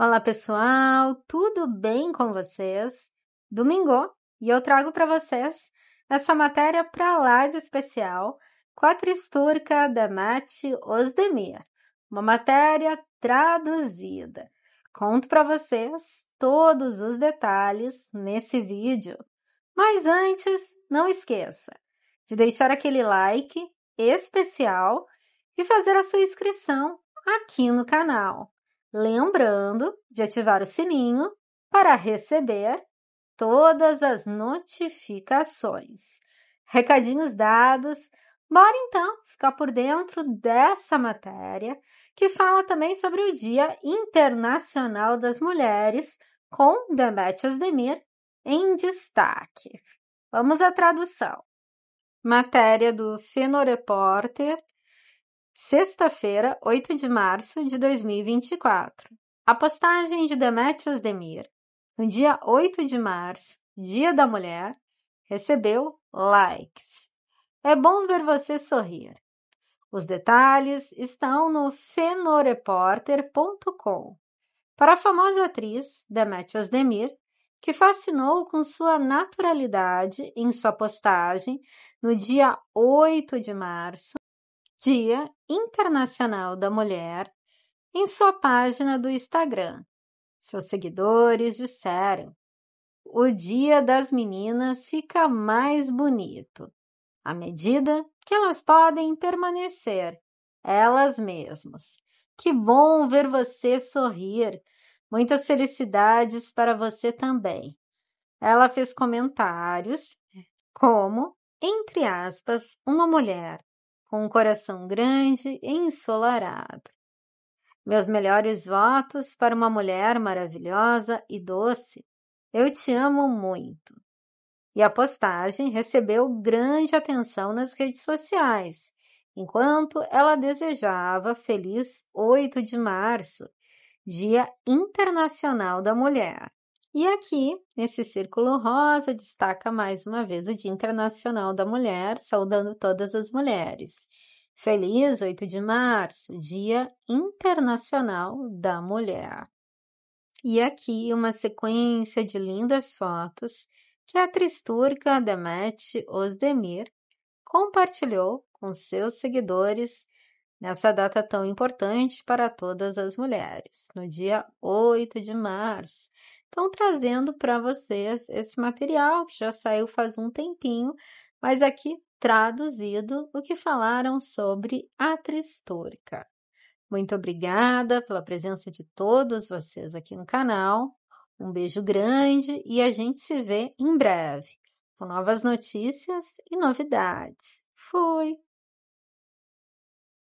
Olá, pessoal, tudo bem com vocês? Domingo e eu trago para vocês essa matéria para lá de especial Quatristurca da Mate Osdemir, uma matéria traduzida. Conto para vocês todos os detalhes nesse vídeo. Mas antes, não esqueça de deixar aquele like especial e fazer a sua inscrição aqui no canal lembrando de ativar o sininho para receber todas as notificações. Recadinhos dados, bora então ficar por dentro dessa matéria que fala também sobre o Dia Internacional das Mulheres com Demetrius Demir em destaque. Vamos à tradução. Matéria do Fenor Repórter Sexta-feira, 8 de março de 2024. A postagem de Demetrios Demir, no dia 8 de março, Dia da Mulher, recebeu likes. É bom ver você sorrir. Os detalhes estão no fenoreporter.com. Para a famosa atriz Demetrios Demir, que fascinou com sua naturalidade em sua postagem no dia 8 de março, Dia Internacional da Mulher, em sua página do Instagram. Seus seguidores disseram: O Dia das Meninas fica mais bonito à medida que elas podem permanecer elas mesmas. Que bom ver você sorrir. Muitas felicidades para você também. Ela fez comentários como, entre aspas, uma mulher com um coração grande e ensolarado. Meus melhores votos para uma mulher maravilhosa e doce. Eu te amo muito. E a postagem recebeu grande atenção nas redes sociais, enquanto ela desejava feliz 8 de março, Dia Internacional da Mulher. E aqui, nesse círculo rosa, destaca mais uma vez o Dia Internacional da Mulher, saudando todas as mulheres. Feliz 8 de março, Dia Internacional da Mulher. E aqui uma sequência de lindas fotos que a atriz turca Demet Özdemir compartilhou com seus seguidores nessa data tão importante para todas as mulheres, no dia 8 de março, então, trazendo para vocês esse material que já saiu faz um tempinho, mas aqui traduzido o que falaram sobre a Tristúrca. Muito obrigada pela presença de todos vocês aqui no canal. Um beijo grande e a gente se vê em breve com novas notícias e novidades. Fui!